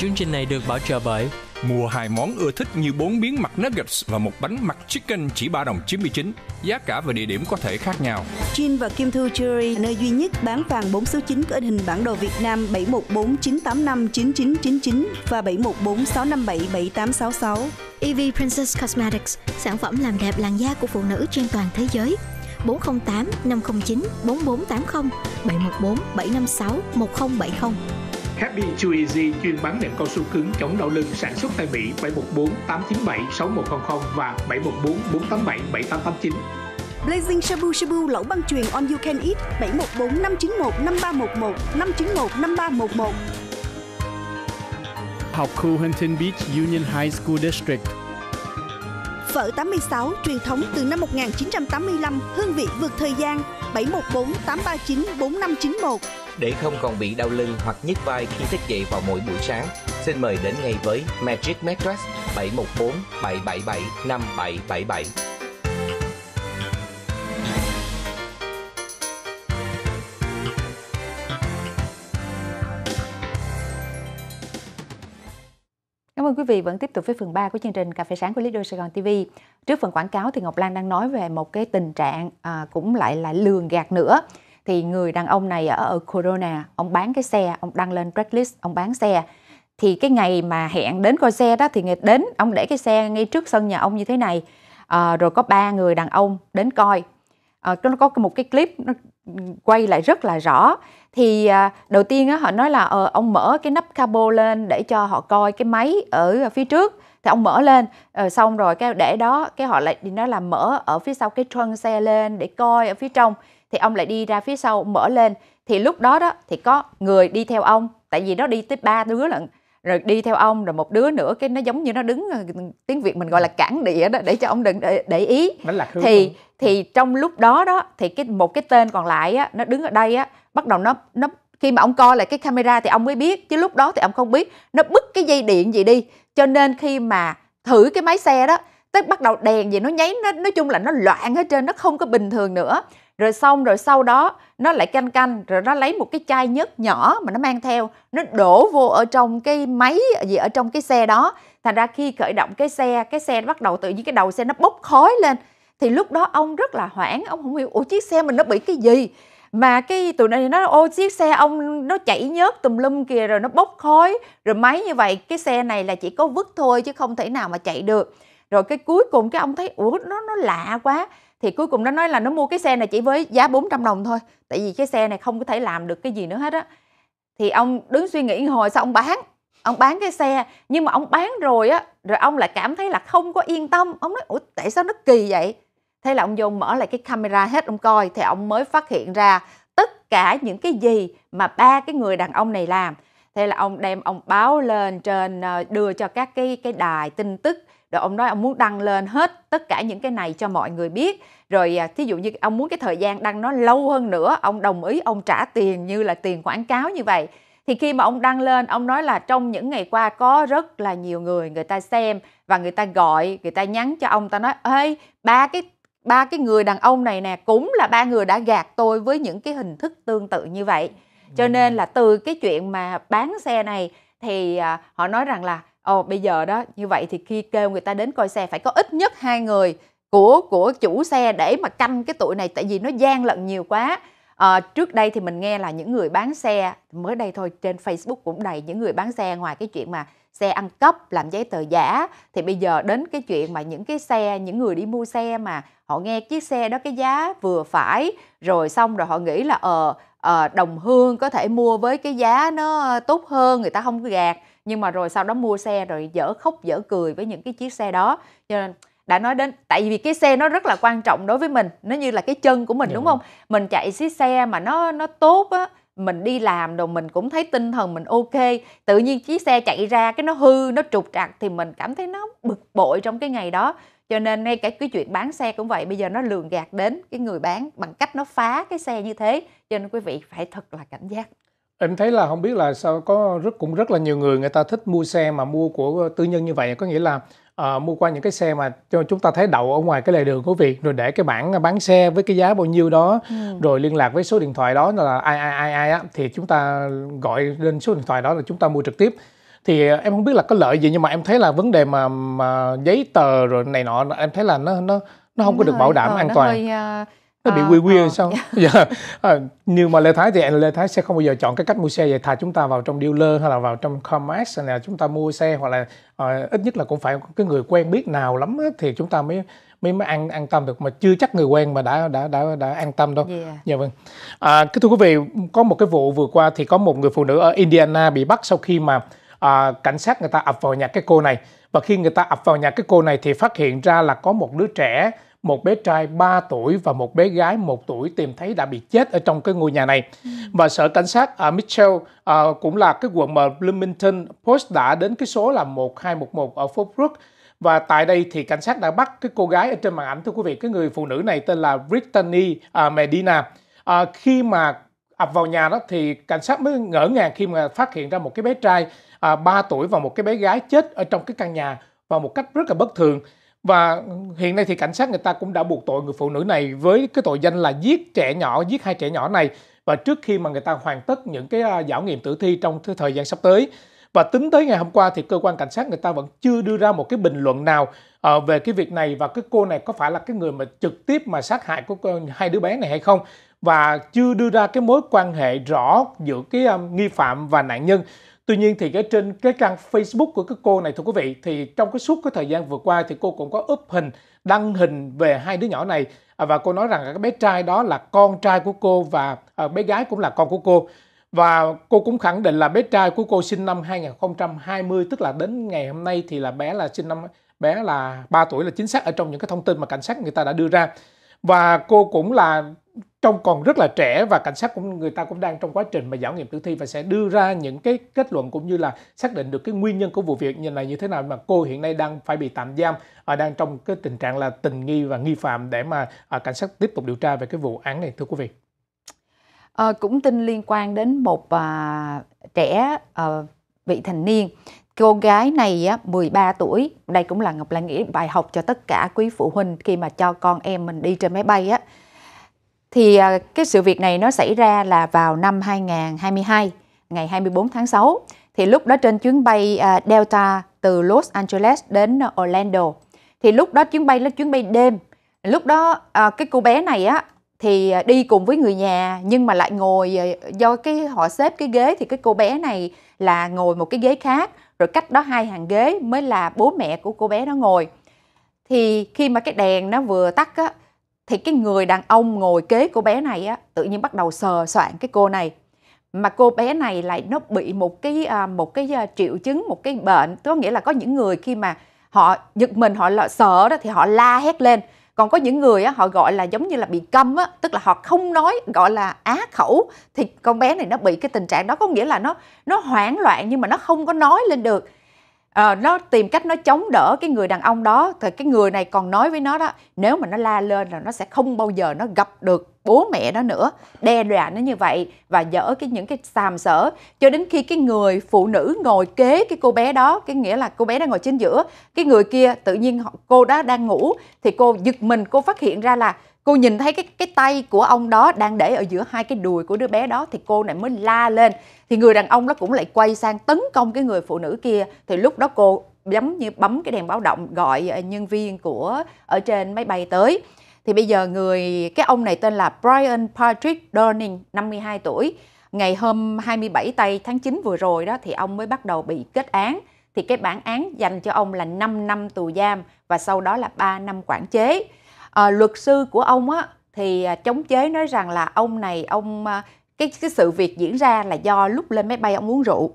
Chương trình này được bảo trợ bởi Mua hai món ưa thích như bốn miếng mặt nuggets và một bánh mặt chicken chỉ 3 đồng 99. Giá cả và địa điểm có thể khác nhau. chin và Kim Thu Jewelry, nơi duy nhất bán vàng 4 số 9 có in hình bản đồ Việt Nam 7149859999 và 7146577866. EV Princess Cosmetics, sản phẩm làm đẹp làn da của phụ nữ trên toàn thế giới. 408 509 4480 714 756 1070 Happy Chewy chuyên bán nệm cao su cứng chống đau lưng sản xuất tại Mỹ 714 897 6100 và 714 487 7889. Blazing Shabu Shabu lẩu băng truyền. On You Can Eat 714 591 5311 591 5311 Học khu Huntington Beach Union High School District Phở 86 truyền thống từ năm 1985, hương vị vượt thời gian, 714 839 4591. Để không còn bị đau lưng hoặc nhức vai khi thức dậy vào mỗi buổi sáng, xin mời đến ngay với Magic Mattress 714 777 5777. Cảm ơn quý vị vẫn tiếp tục với phần 3 của chương trình Cà phê sáng của Lido Sài Gòn TV. Trước phần quảng cáo thì Ngọc Lan đang nói về một cái tình trạng à, cũng lại là lường gạt nữa. Thì người đàn ông này ở, ở Corona, ông bán cái xe, ông đăng lên Craigslist, ông bán xe. Thì cái ngày mà hẹn đến coi xe đó thì người đến, ông để cái xe ngay trước sân nhà ông như thế này. À, rồi có ba người đàn ông đến coi à, nó có một cái clip nó quay lại rất là rõ thì à, đầu tiên á, họ nói là ờ, ông mở cái nắp cabo lên để cho họ coi cái máy ở phía trước thì ông mở lên ờ, xong rồi cái để đó cái họ lại đi nói là mở ở phía sau cái trunk xe lên để coi ở phía trong thì ông lại đi ra phía sau mở lên thì lúc đó đó thì có người đi theo ông tại vì nó đi tới ba đứa lận rồi đi theo ông rồi một đứa nữa cái nó giống như nó đứng ờ, tiếng việt mình gọi là cản địa đó để cho ông đừng để, để ý thì thì trong lúc đó đó thì cái một cái tên còn lại á, nó đứng ở đây á bắt đầu nó nó khi mà ông coi lại cái camera thì ông mới biết chứ lúc đó thì ông không biết nó bứt cái dây điện gì đi cho nên khi mà thử cái máy xe đó tới bắt đầu đèn gì nó nháy nó nói chung là nó loạn hết trên nó không có bình thường nữa rồi xong rồi sau đó nó lại canh canh rồi nó lấy một cái chai nhớt nhỏ mà nó mang theo nó đổ vô ở trong cái máy gì ở trong cái xe đó thành ra khi khởi động cái xe cái xe bắt đầu tự nhiên cái đầu xe nó bốc khói lên thì lúc đó ông rất là hoảng ông không hiểu ủa chiếc xe mình nó bị cái gì mà cái tụi này nó ô chiếc xe ông nó chảy nhớt tùm lum kìa rồi nó bốc khói rồi máy như vậy cái xe này là chỉ có vứt thôi chứ không thể nào mà chạy được rồi cái cuối cùng cái ông thấy ủa nó nó lạ quá thì cuối cùng nó nói là nó mua cái xe này chỉ với giá 400 đồng thôi tại vì cái xe này không có thể làm được cái gì nữa hết á thì ông đứng suy nghĩ hồi sao ông bán ông bán cái xe nhưng mà ông bán rồi á rồi ông lại cảm thấy là không có yên tâm ông nói ủa tại sao nó kỳ vậy thế là ông vô mở lại cái camera hết ông coi thì ông mới phát hiện ra tất cả những cái gì mà ba cái người đàn ông này làm thế là ông đem ông báo lên trên ờ, đưa cho các cái cái đài tin tức rồi ông nói ông muốn đăng lên hết tất cả những cái này cho mọi người biết rồi à, thí dụ như ông muốn cái thời gian đăng nó lâu hơn nữa ông đồng ý ông trả tiền như là tiền quảng cáo như vậy thì khi mà ông đăng lên ông nói là trong những ngày qua có rất là nhiều người người ta xem và người ta gọi người ta nhắn cho ông ta nói ê ba cái ba cái người đàn ông này nè cũng là ba người đã gạt tôi với những cái hình thức tương tự như vậy cho ừ. nên là từ cái chuyện mà bán xe này thì à, họ nói rằng là ồ bây giờ đó như vậy thì khi kêu người ta đến coi xe phải có ít nhất hai người của của chủ xe để mà canh cái tụi này tại vì nó gian lận nhiều quá à, trước đây thì mình nghe là những người bán xe mới đây thôi trên Facebook cũng đầy những người bán xe ngoài cái chuyện mà xe ăn cắp làm giấy tờ giả thì bây giờ đến cái chuyện mà những cái xe những người đi mua xe mà họ nghe chiếc xe đó cái giá vừa phải rồi xong rồi họ nghĩ là ờ à, đồng hương có thể mua với cái giá nó tốt hơn người ta không gạt nhưng mà rồi sau đó mua xe rồi dở khóc dở cười với những cái chiếc xe đó cho nên đã nói đến tại vì cái xe nó rất là quan trọng đối với mình nó như là cái chân của mình đúng, đúng dạ vâng. không mình chạy xí xe mà nó nó tốt á mình đi làm rồi mình cũng thấy tinh thần mình ok tự nhiên chiếc xe chạy ra cái nó hư nó trục trặc thì mình cảm thấy nó bực bội trong cái ngày đó cho nên ngay cả cái chuyện bán xe cũng vậy bây giờ nó lường gạt đến cái người bán bằng cách nó phá cái xe như thế cho nên quý vị phải thật là cảnh giác Em thấy là không biết là sao có rất cũng rất là nhiều người người ta thích mua xe mà mua của tư nhân như vậy, có nghĩa là ờ, mua qua những cái xe mà cho chúng ta thấy đậu ở ngoài cái lề đường của Việt rồi để cái bảng bán xe với cái giá bao nhiêu đó, Ừm. rồi liên lạc với số điện thoại đó là ai ai ai ai á thì chúng ta gọi lên số điện thoại đó là chúng ta mua trực tiếp. Thì ờ, em không biết là có lợi gì nhưng mà em thấy là vấn đề mà mà giấy tờ rồi này nọ em thấy là nó nó nó không Đúng có được rồi, bảo đảm ờ, an nó toàn. hơi, a, ờ, nó bị quy à, quy hay ờ. sao dạ. dạ. à, nhưng mà lê thái thì anh lê thái sẽ không bao giờ chọn cái cách mua xe vậy thà chúng ta vào trong dealer hay là vào trong comex là chúng ta mua xe hoặc là à, ít nhất là cũng phải cái người quen biết nào lắm á, thì chúng ta mới mới mới an an tâm được mà chưa chắc người quen mà đã đã đã đã an tâm đâu. Yeah. Dạ. dạ vâng. À, thưa quý vị, có một cái vụ vừa qua thì có một người phụ nữ ở Indiana bị bắt sau khi mà à, cảnh sát người ta ập vào nhà cái cô này và khi người ta ập vào nhà cái cô này thì phát hiện ra là có một đứa trẻ một bé trai 3 tuổi và một bé gái 1 tuổi tìm thấy đã bị chết ở trong cái ngôi nhà này. Ừ. Và sở cảnh sát ở à, Mitchell à, cũng là cái quận mà Bloomington Post đã đến cái số là 1211 ở Fort Brooks và tại đây thì cảnh sát đã bắt cái cô gái ở trên màn ảnh thưa quý vị cái người phụ nữ này tên là Brittany à, Medina à, khi mà ập vào nhà đó thì cảnh sát mới ngỡ ngàng khi mà phát hiện ra một cái bé trai à, 3 tuổi và một cái bé gái chết ở trong cái căn nhà và một cách rất là bất thường và hiện nay thì cảnh sát người ta cũng đã buộc tội người phụ nữ này với cái tội danh là giết trẻ nhỏ giết hai trẻ nhỏ này và trước khi mà người ta hoàn tất những cái à, giảo nghiệm tử thi trong thời gian sắp tới và tính tới ngày hôm qua thì cơ quan cảnh sát người ta vẫn chưa đưa ra một cái bình luận nào ờ, về cái việc này và cái cô này có phải là cái người mà trực tiếp mà sát hại của hai đứa bé này hay không và chưa đưa ra cái mối quan hệ rõ giữa cái à, nghi phạm và nạn nhân Tuy nhiên thì cái trên cái trang Facebook của cái cô này thưa quý vị thì trong cái suốt cái thời gian vừa qua thì cô cũng có úp hình đăng hình về hai đứa nhỏ này à, và cô nói rằng cái bé trai đó là con trai của cô và à, bé gái cũng là con của cô. Và cô cũng khẳng định là bé trai của cô sinh năm 2020 tức là đến ngày hôm nay thì là bé là sinh năm bé là 3 tuổi là chính xác ở trong những cái thông tin mà cảnh sát người ta đã đưa ra và cô cũng là trong còn rất là trẻ và cảnh sát cũng người ta cũng đang trong quá trình mà giảo nghiệm tử thi và sẽ đưa ra những cái kết luận cũng như là xác định được cái nguyên nhân của vụ việc như này như thế nào mà cô hiện nay đang phải bị tạm giam và đang trong cái tình trạng là tình nghi và nghi phạm để mà à, cảnh sát tiếp tục điều tra về cái vụ án này thưa quý vị. À, cũng tin liên quan đến một à, trẻ à, vị thành niên cô gái này á, 13 tuổi đây cũng là Ngọc Lan nghĩ bài học cho tất cả quý phụ huynh khi mà cho con em mình đi trên máy bay á thì à, cái sự việc này nó xảy ra là vào năm 2022 ngày 24 tháng 6 thì lúc đó trên chuyến bay à, Delta từ Los Angeles đến Orlando thì lúc đó chuyến bay là chuyến bay đêm lúc đó à, cái cô bé này á thì đi cùng với người nhà nhưng mà lại ngồi do cái họ xếp cái ghế thì cái cô bé này là ngồi một cái ghế khác rồi cách đó hai hàng ghế mới là bố mẹ của cô bé nó ngồi thì khi mà cái đèn nó vừa tắt á thì cái người đàn ông ngồi kế cô bé này á tự nhiên bắt đầu sờ soạn cái cô này mà cô bé này lại nó bị một cái à, một cái à, triệu chứng một cái bệnh có nghĩa là có những người khi mà họ giật mình họ sợ đó thì họ la hét lên còn có những người họ gọi là giống như là bị câm á, tức là họ không nói gọi là á khẩu thì con bé này nó bị cái tình trạng đó có nghĩa là nó nó hoảng loạn nhưng mà nó không có nói lên được à, nó tìm cách nó chống đỡ cái người đàn ông đó thì cái người này còn nói với nó đó nếu mà nó la lên là nó sẽ không bao giờ nó gặp được bố mẹ đó nữa đe dọa nó như vậy và dỡ cái những cái xàm sỡ cho đến khi cái người phụ nữ ngồi kế cái cô bé đó cái nghĩa là cô bé đang ngồi chính giữa cái người kia tự nhiên cô đó đang ngủ thì cô giật mình cô phát hiện ra là cô nhìn thấy cái cái tay của ông đó đang để ở giữa hai cái đùi của đứa bé đó thì cô này mới la lên thì người đàn ông đó cũng lại quay sang tấn công cái người phụ nữ kia thì lúc đó cô giống như bấm cái đèn báo động gọi nhân viên của ở trên máy bay tới thì bây giờ người cái ông này tên là Brian Patrick Durning, 52 tuổi. Ngày hôm 27 tây tháng 9 vừa rồi đó thì ông mới bắt đầu bị kết án. Thì cái bản án dành cho ông là 5 năm tù giam và sau đó là 3 năm quản chế. À, luật sư của ông á thì à, chống chế nói rằng là ông này ông à, cái cái sự việc diễn ra là do lúc lên máy bay ông uống rượu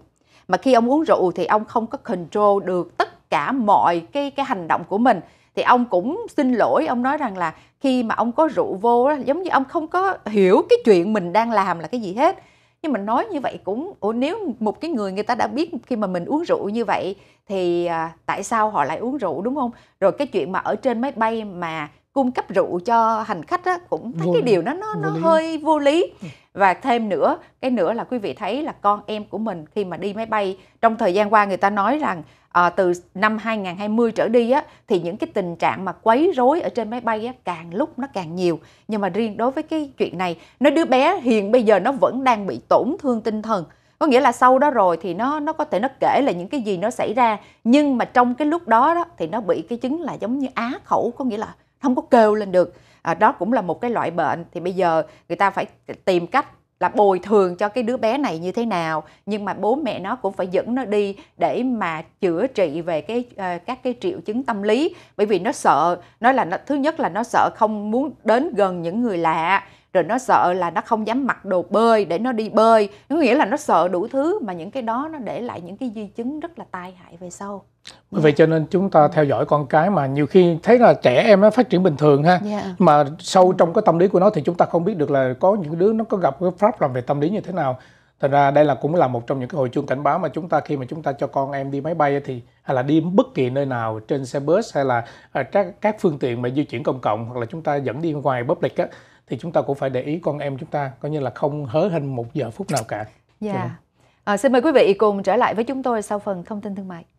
mà khi ông uống rượu thì ông không có control được tất cả mọi cái cái hành động của mình thì ông cũng xin lỗi ông nói rằng là khi mà ông có rượu vô giống như ông không có hiểu cái chuyện mình đang làm là cái gì hết nhưng mà nói như vậy cũng ủa nếu một cái người người ta đã biết khi mà mình uống rượu như vậy thì à, tại sao họ lại uống rượu đúng không rồi cái chuyện mà ở trên máy bay mà cung cấp rượu cho hành khách đó, cũng thấy vô, cái điều đó nó nó lý. hơi vô lý ừ. và thêm nữa cái nữa là quý vị thấy là con em của mình khi mà đi máy bay trong thời gian qua người ta nói rằng à, từ năm 2020 trở đi á, thì những cái tình trạng mà quấy rối ở trên máy bay á, càng lúc nó càng nhiều nhưng mà riêng đối với cái chuyện này nó đứa bé hiện bây giờ nó vẫn đang bị tổn thương tinh thần có nghĩa là sau đó rồi thì nó nó có thể nó kể là những cái gì nó xảy ra nhưng mà trong cái lúc đó, đó thì nó bị cái chứng là giống như á khẩu có nghĩa là không có kêu lên được à, đó cũng là một cái loại bệnh thì bây giờ người ta phải tìm cách là bồi thường cho cái đứa bé này như thế nào nhưng mà bố mẹ nó cũng phải dẫn nó đi để mà chữa trị về cái uh, các cái triệu chứng tâm lý bởi vì nó sợ nói là nó, thứ nhất là nó sợ không muốn đến gần những người lạ rồi nó sợ là nó không dám mặc đồ bơi để nó đi bơi có nghĩa là nó sợ đủ thứ mà những cái đó nó để lại những cái di chứng rất là tai hại về sau bởi vậy dạ. cho nên chúng ta theo dõi con cái mà nhiều khi thấy là trẻ em nó phát triển bình thường ha yeah. Dạ. mà sâu trong cái tâm lý của nó thì chúng ta không biết được là có những đứa nó có gặp cái pháp làm về tâm lý như thế nào thật ra đây là cũng là một trong những cái hồi chuông cảnh báo mà chúng ta khi mà chúng ta cho con em đi máy bay thì hay là đi bất kỳ nơi nào trên xe bus hay là à, các các phương tiện mà di chuyển công cộng hoặc là chúng ta dẫn đi ngoài public á thì chúng ta cũng phải để ý con em chúng ta coi như là không hớ hình một giờ phút nào cả. Dạ. Yeah. Dạ. À, xin mời quý vị cùng trở lại với chúng tôi sau phần thông tin thương mại.